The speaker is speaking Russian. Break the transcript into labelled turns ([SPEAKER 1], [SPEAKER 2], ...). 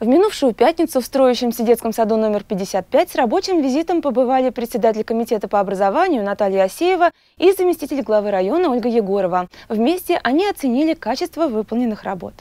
[SPEAKER 1] В минувшую пятницу в строящемся детском саду номер 55 с рабочим визитом побывали председатель комитета по образованию Наталья Асеева и заместитель главы района Ольга Егорова. Вместе они оценили качество выполненных работ.